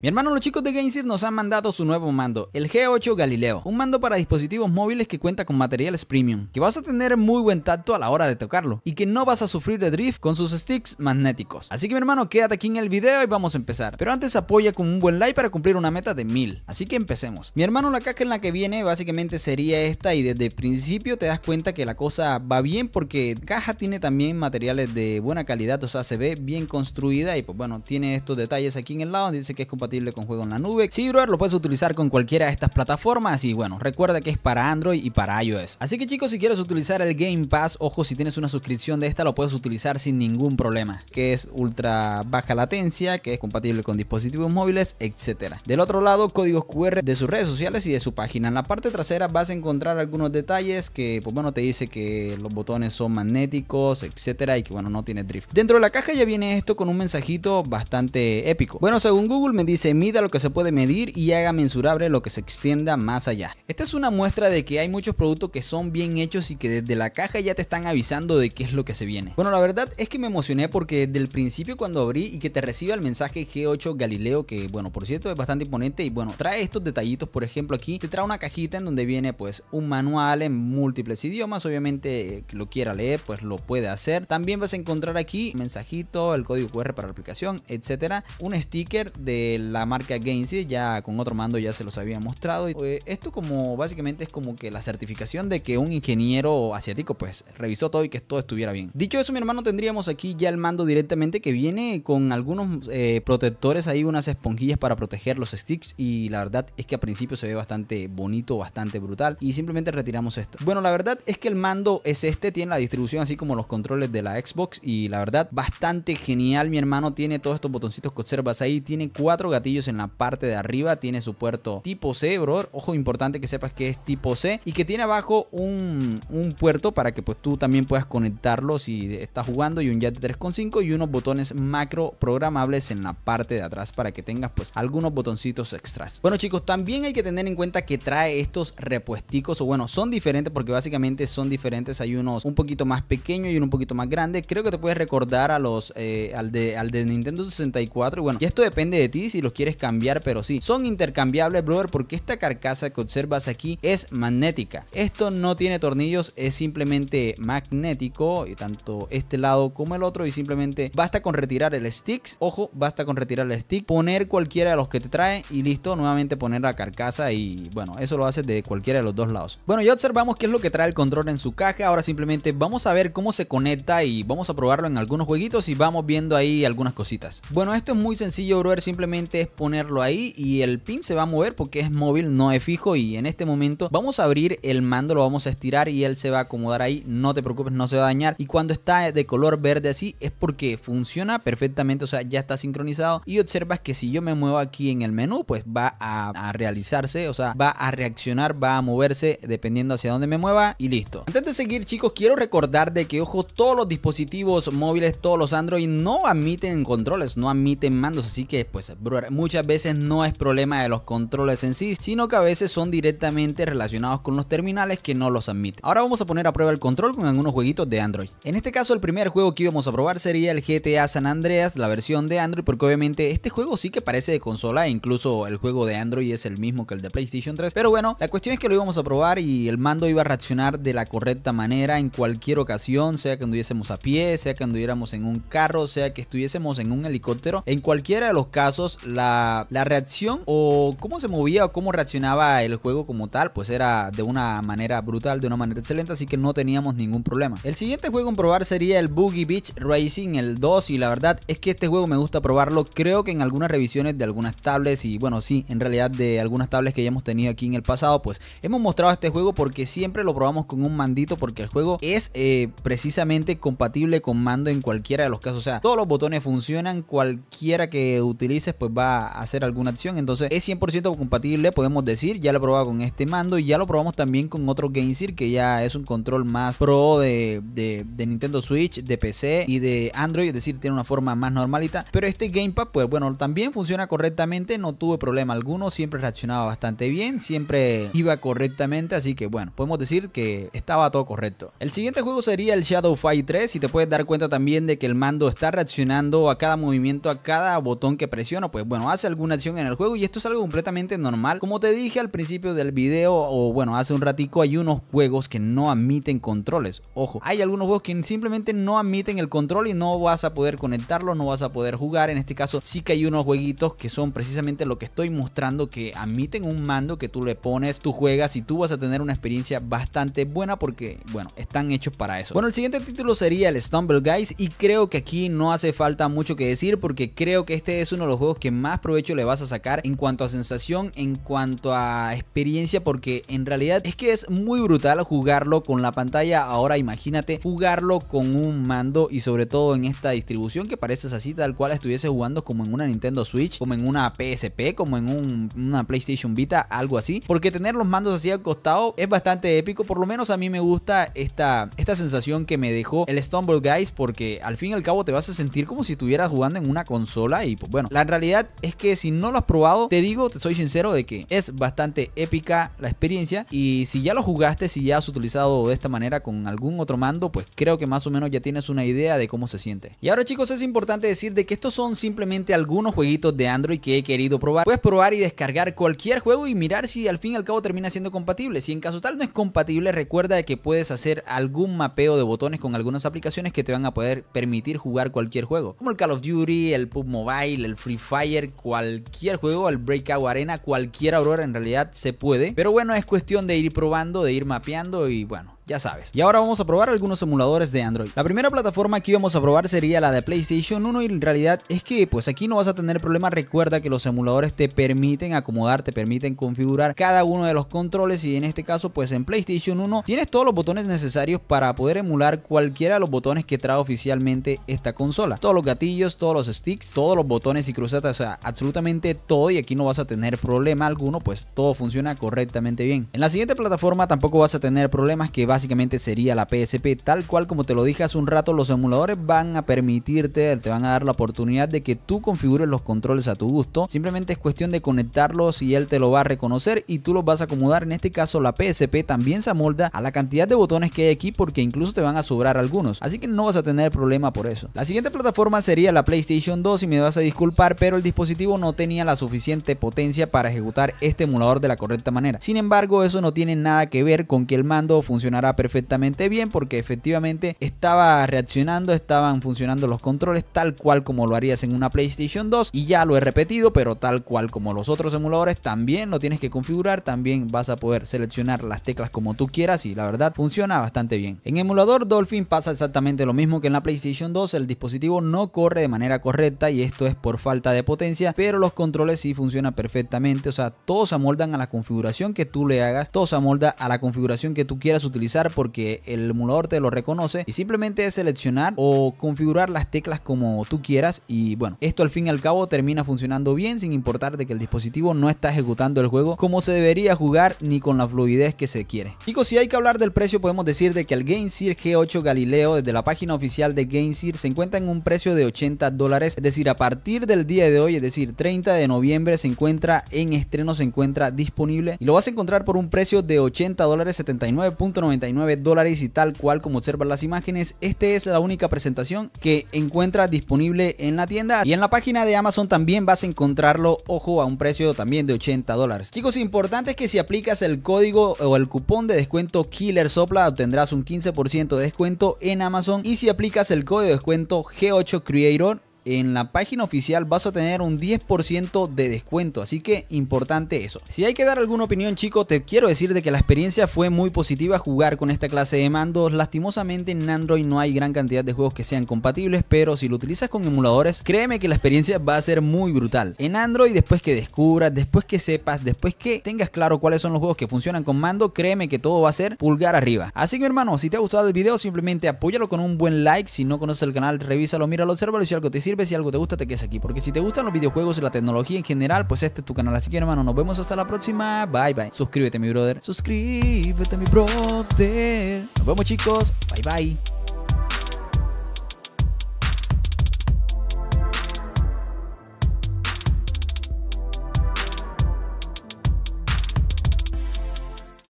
Mi hermano, los chicos de Gainsir nos han mandado su nuevo mando, el G8 Galileo, un mando para dispositivos móviles que cuenta con materiales premium, que vas a tener muy buen tacto a la hora de tocarlo y que no vas a sufrir de drift con sus sticks magnéticos. Así que mi hermano, quédate aquí en el video y vamos a empezar. Pero antes apoya con un buen like para cumplir una meta de 1000. Así que empecemos. Mi hermano, la caja en la que viene básicamente sería esta y desde el principio te das cuenta que la cosa va bien porque caja tiene también materiales de buena calidad, o sea, se ve bien construida y pues bueno, tiene estos detalles aquí en el lado dice que es compatible con juego en la nube. Sí, lo puedes utilizar con cualquiera de estas plataformas y bueno, recuerda que es para Android y para iOS. Así que chicos, si quieres utilizar el Game Pass, ojo, si tienes una suscripción de esta, lo puedes utilizar sin ningún problema. Que es ultra baja latencia, que es compatible con dispositivos móviles, Etcétera Del otro lado, códigos QR de sus redes sociales y de su página. En la parte trasera vas a encontrar algunos detalles que, pues bueno, te dice que los botones son magnéticos, etcétera, y que bueno, no tiene drift. Dentro de la caja ya viene esto con un mensajito bastante épico. Bueno, según Google me dice se mida lo que se puede medir y haga mensurable lo que se extienda más allá. Esta es una muestra de que hay muchos productos que son bien hechos y que desde la caja ya te están avisando de qué es lo que se viene. Bueno, la verdad es que me emocioné porque desde el principio cuando abrí y que te reciba el mensaje G8 Galileo, que bueno, por cierto es bastante imponente y bueno, trae estos detallitos, por ejemplo aquí te trae una cajita en donde viene pues un manual en múltiples idiomas, obviamente que lo quiera leer pues lo puede hacer. También vas a encontrar aquí mensajito, el código QR para la aplicación, etcétera, un sticker del la marca Gainsy, ya con otro mando ya se los había mostrado. Eh, esto como básicamente es como que la certificación de que un ingeniero asiático pues revisó todo y que todo estuviera bien. Dicho eso, mi hermano, tendríamos aquí ya el mando directamente que viene con algunos eh, protectores ahí, unas esponjillas para proteger los sticks y la verdad es que a principio se ve bastante bonito, bastante brutal y simplemente retiramos esto. Bueno, la verdad es que el mando es este, tiene la distribución así como los controles de la Xbox y la verdad bastante genial, mi hermano, tiene todos estos botoncitos que observas ahí, tiene cuatro en la parte de arriba, tiene su puerto tipo C, bro. Ojo importante que sepas que es tipo C y que tiene abajo un, puerto para que pues tú también puedas conectarlo si estás jugando y un jack de 3.5 y unos botones macro programables en la parte de atrás para que tengas pues algunos botoncitos extras. Bueno chicos, también hay que tener en cuenta que trae estos repuesticos o bueno, son diferentes porque básicamente son diferentes. Hay unos un poquito más pequeños y un poquito más grande. Creo que te puedes recordar a los eh, al, de, al de Nintendo 64 y bueno, y esto depende de ti si quieres cambiar, pero sí. Son intercambiables, brother, porque esta carcasa que observas aquí es magnética. Esto no tiene tornillos, es simplemente magnético, y tanto este lado como el otro, y simplemente basta con retirar el stick, ojo, basta con retirar el stick, poner cualquiera de los que te trae y listo, nuevamente poner la carcasa y bueno, eso lo haces de cualquiera de los dos lados. Bueno, ya observamos qué es lo que trae el control en su caja, ahora simplemente vamos a ver cómo se conecta y vamos a probarlo en algunos jueguitos y vamos viendo ahí algunas cositas. Bueno, esto es muy sencillo, brother, simplemente es ponerlo ahí y el pin se va a mover porque es móvil, no es fijo y en este momento vamos a abrir el mando, lo vamos a estirar y él se va a acomodar ahí, no te preocupes, no se va a dañar y cuando está de color verde así es porque funciona perfectamente, o sea, ya está sincronizado y observas que si yo me muevo aquí en el menú, pues va a, realizarse, o sea, va a reaccionar, va a moverse dependiendo hacia dónde me mueva y listo. Antes de seguir chicos, quiero recordar de que ojo, todos los dispositivos móviles, todos los Android no admiten controles, no admiten mandos, así que pues muchas veces no es problema de los controles en sí, sino que a veces son directamente relacionados con los terminales que no los admiten. Ahora vamos a poner a prueba el control con algunos jueguitos de Android. En este caso el primer juego que íbamos a probar sería el GTA San Andreas, la versión de Android, porque obviamente este juego sí que parece de consola, e incluso el juego de Android es el mismo que el de PlayStation 3, pero bueno, la cuestión es que lo íbamos a probar y el mando iba a reaccionar de la correcta manera en cualquier ocasión, sea que anduviésemos a pie, sea que anduviéramos en un carro, sea que estuviésemos en un helicóptero, en cualquiera de los casos la, reacción o cómo se movía o cómo reaccionaba el juego como tal, pues era de una manera brutal, de una manera excelente, así que no teníamos ningún problema. El siguiente juego en probar sería el Boogie Beach Racing, el 2, y la verdad es que este juego me gusta probarlo, creo que en algunas revisiones de algunas tablets, y bueno, sí, en realidad de algunas tablets que ya hemos tenido aquí en el pasado, pues hemos mostrado este juego porque siempre lo probamos con un mandito, porque el juego es eh, precisamente compatible con mando en cualquiera de los casos, o sea, todos los botones funcionan, cualquiera que utilices, pues va a hacer alguna acción. Entonces es 100% compatible, podemos decir. Ya lo probaba con este mando y ya lo probamos también con otro GameSir que ya es un control más pro de, de, Nintendo Switch, de PC y de Android. Es decir, tiene una forma más normalita. Pero este Gamepad, pues bueno, también funciona correctamente. No tuve problema alguno. Siempre reaccionaba bastante bien. Siempre iba correctamente. Así que bueno, podemos decir que estaba todo correcto. El siguiente juego sería el Shadow Fight 3. Y te puedes dar cuenta también de que el mando está reaccionando a cada movimiento, a cada botón que presiona. Pues bueno, hace alguna acción en el juego y esto es algo completamente normal. Como te dije al principio del video o bueno, hace un ratico hay unos juegos que no admiten controles. Ojo, hay algunos juegos que simplemente no admiten el control y no vas a poder conectarlo, no vas a poder jugar. En este caso sí que hay unos jueguitos que son precisamente lo que estoy mostrando que admiten un mando que tú le pones, tú juegas y tú vas a tener una experiencia bastante buena porque, bueno, están hechos para eso. Bueno, el siguiente título sería el Stumble Guys y creo que aquí no hace falta mucho que decir porque creo que este es uno de los juegos que más provecho le vas a sacar en cuanto a sensación, en cuanto a experiencia, porque en realidad es que es muy brutal jugarlo con la pantalla. Ahora imagínate jugarlo con un mando y sobre todo en esta distribución que pareces así tal cual estuviese jugando como en una Nintendo Switch, como en una PSP, como en una PlayStation Vita, algo así. Porque tener los mandos así al costado es bastante épico, por lo menos a mí me gusta esta, esta sensación que me dejó el Stumble Guys porque al fin y al cabo te vas a sentir como si estuvieras jugando en una consola y pues bueno, la realidad es que si no lo has probado, te digo, te soy sincero de que es bastante épica la experiencia y si ya lo jugaste, si ya has utilizado de esta manera con algún otro mando, pues creo que más o menos ya tienes una idea de cómo se siente. Y ahora chicos, es importante decir de que estos son simplemente algunos jueguitos de Android que he querido probar. Puedes probar y descargar cualquier juego y mirar si al fin y al cabo termina siendo compatible. Si en caso tal no es compatible, recuerda que puedes hacer algún mapeo de botones con algunas aplicaciones que te van a poder permitir jugar cualquier juego, como el Call of Duty, el PUB Mobile, el Free Fire cualquier juego, al Breakout Arena, cualquier Aurora en realidad se puede. Pero bueno, es cuestión de ir probando, de ir mapeando y bueno, ya sabes. Y ahora vamos a probar algunos emuladores de Android. La primera plataforma que íbamos a probar sería la de PlayStation 1 y en realidad es que pues aquí no vas a tener problema. Recuerda que los emuladores te permiten acomodar, te permiten configurar cada uno de los controles y en este caso pues en PlayStation 1 tienes todos los botones necesarios para poder emular cualquiera de los botones que trae oficialmente esta consola. Todos los gatillos, todos los sticks, todos los botones y cruzadas, o sea, absolutamente todo y aquí no vas a tener problema alguno, pues todo funciona correctamente bien. En la siguiente plataforma tampoco vas a tener problemas que va básicamente sería la PSP. Tal cual como te lo dije hace un rato, los emuladores van a permitirte, te van a dar la oportunidad de que tú configures los controles a tu gusto. Simplemente es cuestión de conectarlos y él te lo va a reconocer y tú los vas a acomodar. En este caso la PSP también se amolda a la cantidad de botones que hay aquí porque incluso te van a sobrar algunos. Así que no vas a tener problema por eso. La siguiente plataforma sería la PlayStation 2 y me vas a disculpar, pero el dispositivo no tenía la suficiente potencia para ejecutar este emulador de la correcta manera. Sin embargo, eso no tiene nada que ver con que el mando funcionará perfectamente bien porque efectivamente estaba reaccionando, estaban funcionando los controles tal cual como lo harías en una PlayStation 2 y ya lo he repetido, pero tal cual como los otros emuladores también lo tienes que configurar, también vas a poder seleccionar las teclas como tú quieras y la verdad funciona bastante bien. En emulador Dolphin pasa exactamente lo mismo que en la PlayStation 2, el dispositivo no corre de manera correcta y esto es por falta de potencia, pero los controles sí funcionan perfectamente, o sea, todos amoldan a la configuración que tú le hagas, todos amolda a la configuración que tú quieras utilizar porque el emulador te lo reconoce y simplemente es seleccionar o configurar las teclas como tú quieras y bueno, esto al fin y al cabo termina funcionando bien sin importar de que el dispositivo no está ejecutando el juego como se debería jugar ni con la fluidez que se quiere. Chicos, si hay que hablar del precio podemos decir de que el GameSir G8 Galileo desde la página oficial de GameSir se encuentra en un precio de 80 dólares, es decir, a partir del día de hoy, es decir, 30 de noviembre se encuentra en estreno, se encuentra disponible y lo vas a encontrar por un precio de 80 dólares 79.99 nueve dólares y tal cual como observan las imágenes, esta es la única presentación que encuentras disponible en la tienda y en la página de Amazon también vas a encontrarlo, ojo, a un precio también de 80 dólares. Chicos, importante es que si aplicas el código o el cupón de descuento Killer Sopla obtendrás un 15% de descuento en Amazon y si aplicas el código de descuento G8 Creator en la página oficial vas a tener un 10% de descuento. Así que importante eso. Si hay que dar alguna opinión, chicos, te quiero decir de que la experiencia fue muy positiva jugar con esta clase de mandos. Lastimosamente en Android no hay gran cantidad de juegos que sean compatibles, pero si lo utilizas con emuladores, créeme que la experiencia va a ser muy brutal. En Android, después que descubras, después que sepas, después que tengas claro cuáles son los juegos que funcionan con mando, créeme que todo va a ser pulgar arriba. Así que, hermano, si te ha gustado el video, simplemente apóyalo con un buen like. Si no conoces el canal, revísalo, míralo, observa y si algo te sirve si algo te gusta, te quedes aquí. Porque si te gustan los videojuegos y la tecnología en general, pues este es tu canal. Así que hermano, nos vemos hasta la próxima. Bye bye. Suscríbete, mi brother. Suscríbete, mi brother. Nos vemos chicos. Bye bye.